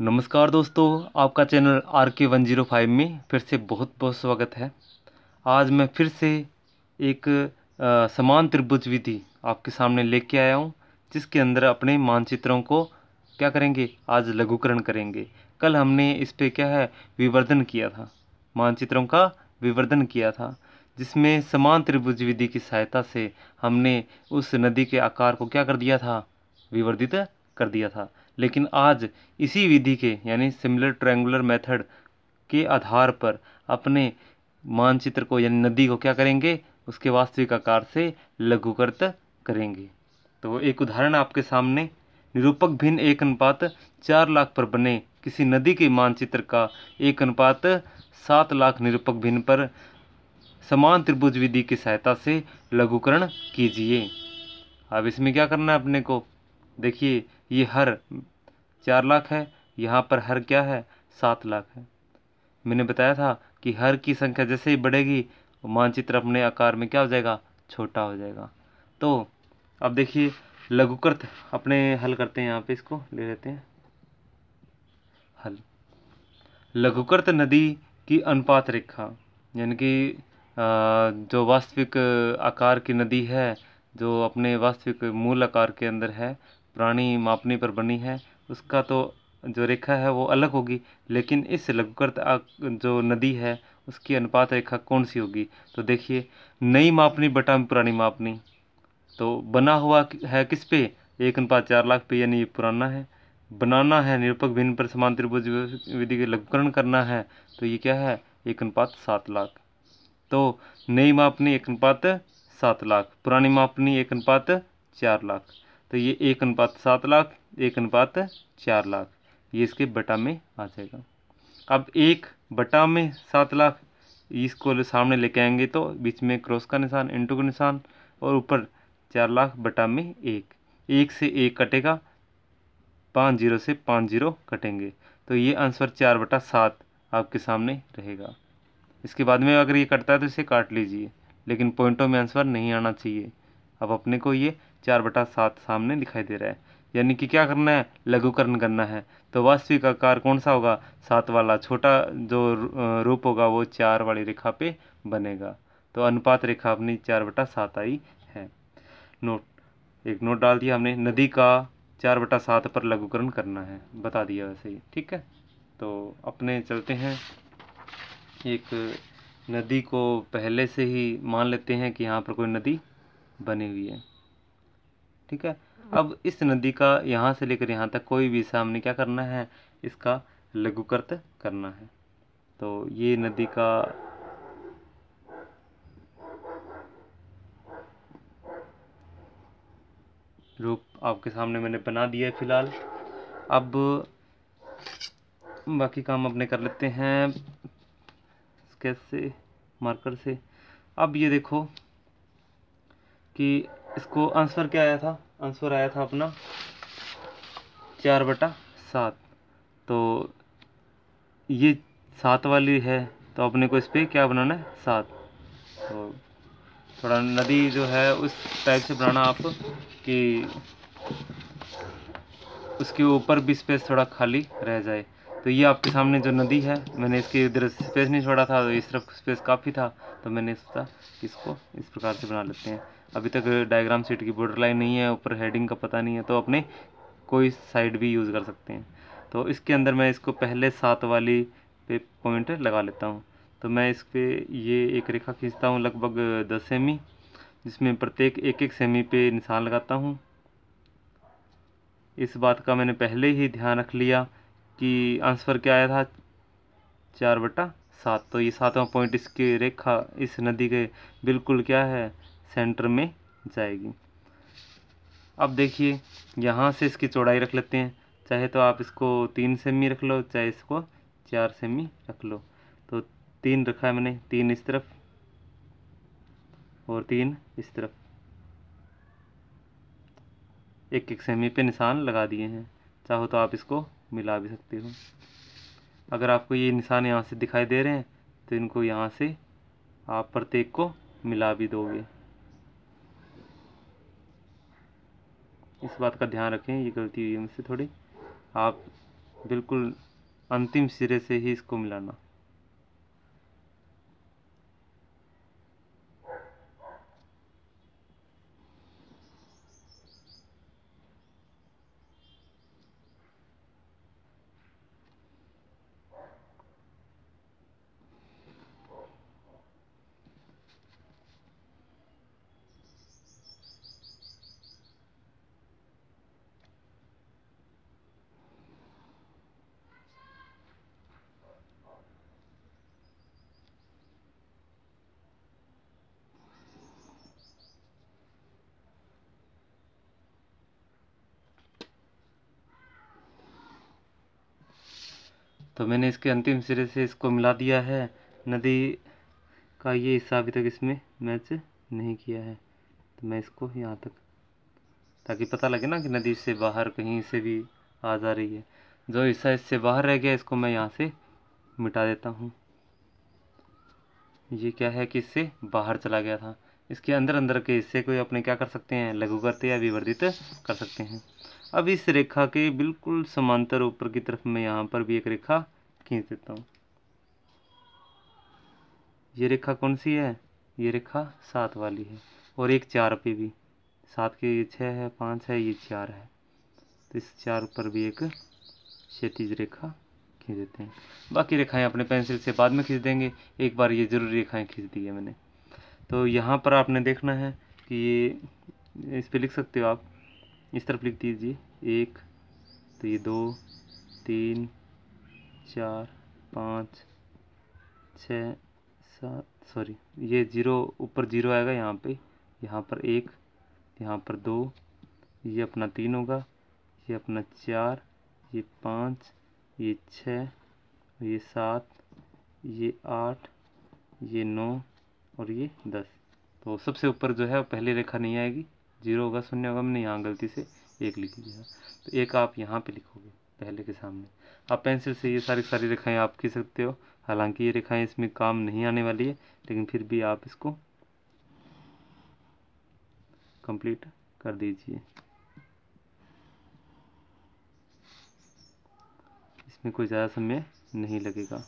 नमस्कार दोस्तों आपका channel R K one zero five में फिर से बहुत बहुत स्वागत है आज मैं फिर से एक आ, समान त्रिभुज विधि आपके सामने लेके आया हूँ जिसके अंदर अपने मानचित्रों को क्या करेंगे आज लघुकरण करेंगे कल हमने इस पर क्या है विवर्धन किया था मानचित्रों का विवर्धन किया था जिसमें समान त्रिभुज विधि की सहायता से हमने उस नदी के आकार को क्या कर दिया था विवर्धित कर दिया था लेकिन आज इसी विधि के यानी सिमिलर ट्रायंगुलर मेथड के आधार पर अपने मानचित्र को यानी नदी को क्या करेंगे उसके वास्तविक आकार से लघुकृत करेंगे तो एक उदाहरण आपके सामने निरूपक भिन्न एक अनुपात चार लाख पर बने किसी नदी के मानचित्र का एक अनुपात सात लाख निरूपक भिन्न पर समान त्रिभुज विधि की सहायता से लघुकरण कीजिए अब इसमें क्या करना है अपने को देखिए ये हर चार लाख है यहाँ पर हर क्या है सात लाख है मैंने बताया था कि हर की संख्या जैसे ही बढ़ेगी मानचित्र अपने आकार में क्या हो जाएगा छोटा हो जाएगा तो अब देखिए लघुकृत अपने हल करते हैं यहाँ पे इसको ले लेते हैं हल लघुकृत नदी की अनुपात रेखा यानी कि जो वास्तविक आकार की नदी है जो अपने वास्तविक मूल आकार के अंदर है प्राणी मापनी पर बनी है उसका तो जो रेखा है वो अलग होगी लेकिन इस लघुकृत जो नदी है उसकी अनुपात रेखा कौन सी होगी तो देखिए नई मापनी बटा पुरानी मापनी तो बना हुआ है किस पे एक अनुपात चार लाख पे यानी ये पुराना है बनाना है निरूपक भिन्न पर समान त्रिभुज विधि के लघुकरण करना है तो ये क्या है एक अनुपात सात लाख तो नई मापनी एक अनुपात सात लाख पुरानी मापनी एक अनुपात चार लाख तो ये एक अनुपात सात लाख एक अनुपात चार लाख ये इसके बटा में आ जाएगा अब एक बटा में सात लाख इसको सामने लेके आएंगे तो बीच में क्रॉस का निशान इंटू का निशान और ऊपर चार लाख बटा में एक एक से एक कटेगा पाँच जीरो से पाँच जीरो कटेंगे तो ये आंसर चार बटा सात आपके सामने रहेगा इसके बाद में अगर ये कटता है तो इसे काट लीजिए लेकिन पॉइंटों में आंसर नहीं आना चाहिए अब अपने को ये चार बटा सात सामने दिखाई दे रहा है यानी कि क्या करना है लघुकरण करना है तो वास्तविक आकार कौन सा होगा सात वाला छोटा जो रूप होगा वो चार वाली रेखा पे बनेगा तो अनुपात रेखा अपनी चार बटा सात आई है नोट एक नोट डाल दिया हमने नदी का चार बटा सात पर लघुकरण करना है बता दिया वैसे ही ठीक है तो अपने चलते हैं एक नदी को पहले से ही मान लेते हैं कि यहाँ पर कोई नदी बनी हुई है ठीक है अब इस नदी का यहाँ से लेकर यहाँ तक कोई भी सामने क्या करना है इसका लघुकृत करना है तो ये नदी का रूप आपके सामने मैंने बना दिया है फिलहाल अब बाकी काम अपने कर लेते हैं स्केच से मार्कर से अब ये देखो कि इसको आंसर क्या आया था आंसर आया था अपना चार बटा सात तो ये सात वाली है तो अपने को इस पर क्या बनाना है सात तो थोड़ा नदी जो है उस टाइप से बनाना आप कि उसके ऊपर भी स्पेस थोड़ा खाली रह जाए तो ये आपके सामने जो नदी है मैंने इसके इधर स्पेस नहीं छोड़ा था तो इस तरफ स्पेस काफ़ी था तो मैंने सोचा इसको इस प्रकार से बना लेते हैं अभी तक डायग्राम सीट की बॉर्डर लाइन नहीं है ऊपर हेडिंग का पता नहीं है तो अपने कोई साइड भी यूज़ कर सकते हैं तो इसके अंदर मैं इसको पहले सात वाली पे पॉइंट लगा लेता हूँ तो मैं इस पर ये एक रेखा खींचता हूँ लगभग दस सेमी जिसमें प्रत्येक एक एक सेमी पे निशान लगाता हूँ इस बात का मैंने पहले ही ध्यान रख लिया कि आंसर क्या आया था चार बटा सात तो ये सातवां पॉइंट इसके रेखा इस नदी के बिल्कुल क्या है सेंटर में जाएगी अब देखिए यहाँ से इसकी चौड़ाई रख लेते हैं चाहे तो आप इसको तीन सेमी रख लो चाहे इसको चार सेमी रख लो तो तीन रखा है मैंने तीन इस तरफ और तीन इस तरफ एक एक सेमी पे निशान लगा दिए हैं चाहो तो आप इसको मिला भी सकते हो अगर आपको ये निशान यहाँ से दिखाई दे रहे हैं तो इनको यहाँ से आप प्रत्येक को मिला भी दोगे इस बात का ध्यान रखें ये गलती हुई मुझसे थोड़ी आप बिल्कुल अंतिम सिरे से ही इसको मिलाना तो मैंने इसके अंतिम सिरे से इसको मिला दिया है नदी का ये हिस्सा अभी तक इसमें मैच नहीं किया है तो मैं इसको यहाँ तक ताकि पता लगे ना कि नदी से बाहर कहीं से भी आ जा रही है जो हिस्सा इससे बाहर रह गया इसको मैं यहाँ से मिटा देता हूँ ये क्या है कि इससे बाहर चला गया था इसके अंदर अंदर के हिस्से को अपने क्या कर सकते हैं लघु करते या विवर्धित कर सकते हैं अब इस रेखा के बिल्कुल समांतर ऊपर की तरफ मैं यहाँ पर भी एक रेखा खींच देता हूँ ये रेखा कौन सी है ये रेखा सात वाली है और एक चार पे भी सात के ये छः है पाँच है ये चार है तो इस चार पर भी एक क्षतिज रेखा खींच देते हैं बाकी रेखाएं अपने पेंसिल से बाद में खींच देंगे एक बार ये जरूरी रेखाएं खींच दी है मैंने तो यहाँ पर आपने देखना है कि ये इस पर लिख सकते हो आप इस तरफ लिख दीजिए एक तो ये दो तीन चार पाँच छ सात सॉरी ये जीरो ऊपर जीरो आएगा यहाँ पे यहाँ पर एक यहाँ पर दो ये अपना तीन होगा ये अपना चार ये पाँच ये छः ये सात ये आठ ये नौ और ये दस तो सबसे ऊपर जो है पहली रेखा नहीं आएगी जीरो होगा शून्य होगा मैंने यहाँ गलती से एक लिख दिया तो एक आप यहाँ पे लिखोगे पहले के सामने आप पेंसिल से ये सारी सारी रेखाएं आप खींच सकते हो हालांकि ये रेखाएं इसमें काम नहीं आने वाली है लेकिन फिर भी आप इसको कंप्लीट कर दीजिए इसमें कोई ज़्यादा समय नहीं लगेगा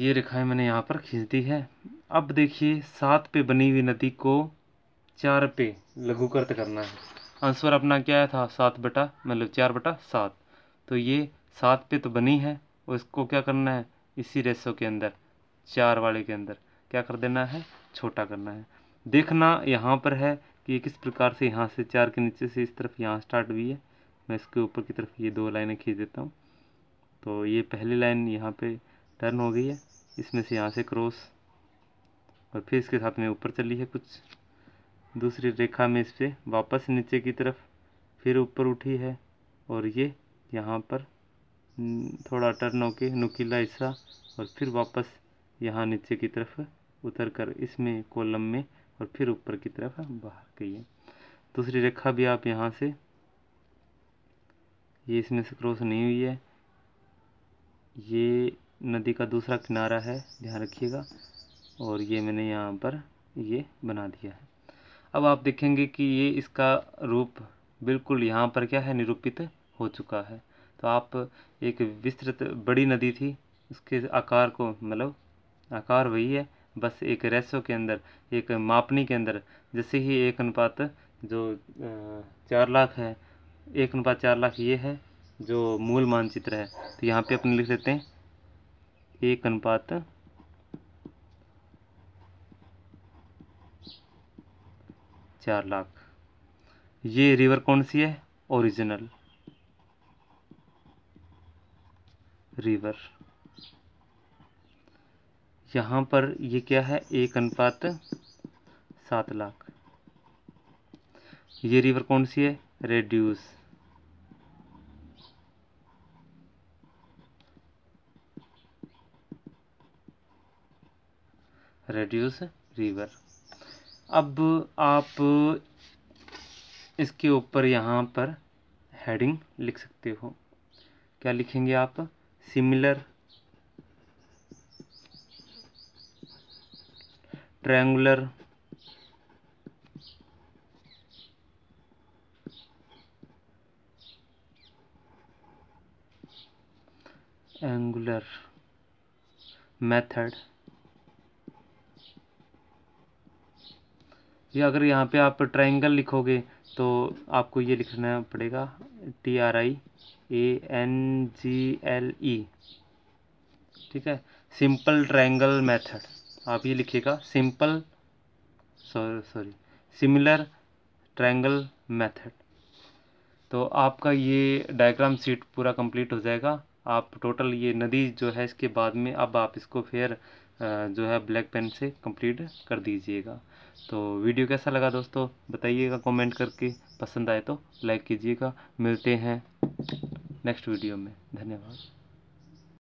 ये रेखाएं मैंने यहाँ पर खींच दी है अब देखिए सात पे बनी हुई नदी को चार पे लघुकृत करना है आंसर अपना क्या था सात बटा मतलब चार बटा सात तो ये सात पे तो बनी है और इसको क्या करना है इसी रेसो के अंदर चार वाले के अंदर क्या कर देना है छोटा करना है देखना यहाँ पर है कि किस प्रकार से यहाँ से चार के नीचे से इस तरफ यहाँ स्टार्ट हुई है मैं इसके ऊपर की तरफ ये दो लाइनें खींच देता हूँ तो ये पहली लाइन यहाँ पे टर्न हो गई है इसमें से यहाँ से क्रॉस और फिर इसके साथ में ऊपर चली है कुछ दूसरी रेखा में इस पर वापस नीचे की तरफ फिर ऊपर उठी है और ये यहाँ पर थोड़ा टर्न होके नुकीला हिस्सा और फिर वापस यहाँ नीचे की तरफ उतर कर इसमें कॉलम में और फिर ऊपर की तरफ बाहर गई है दूसरी रेखा भी आप यहाँ से ये इसमें से क्रॉस नहीं हुई है ये नदी का दूसरा किनारा है ध्यान रखिएगा और ये मैंने यहाँ पर ये बना दिया है अब आप देखेंगे कि ये इसका रूप बिल्कुल यहाँ पर क्या है निरूपित हो चुका है तो आप एक विस्तृत बड़ी नदी थी उसके आकार को मतलब आकार वही है बस एक रेसो के अंदर एक मापनी के अंदर जैसे ही एक अनुपात जो चार लाख है एक अनुपात चार लाख ये है जो मूल मानचित्र है तो यहाँ पे अपने लिख लेते हैं एक अनुपात चार लाख ये रिवर कौन सी है ओरिजिनल रिवर यहां पर ये क्या है एक अनुपात सात लाख ये रिवर कौन सी है रेड्यूस रेड्यूस रिवर अब आप इसके ऊपर यहाँ पर हेडिंग लिख सकते हो क्या लिखेंगे आप सिमिलर ट्रायंगुलर एंगुलर मेथड या अगर यहाँ पे आप ट्रायंगल लिखोगे तो आपको ये लिखना पड़ेगा T R I A N G L E ठीक है सिंपल ट्रायंगल मेथड आप ये लिखिएगा simple sorry sorry similar triangle method तो आपका ये डायग्राम सीट पूरा कंप्लीट हो जाएगा आप टोटल ये नदी जो है इसके बाद में अब आप इसको फिर जो है ब्लैक पेन से कंप्लीट कर दीजिएगा तो वीडियो कैसा लगा दोस्तों बताइएगा कमेंट करके पसंद आए तो लाइक कीजिएगा मिलते हैं नेक्स्ट वीडियो में धन्यवाद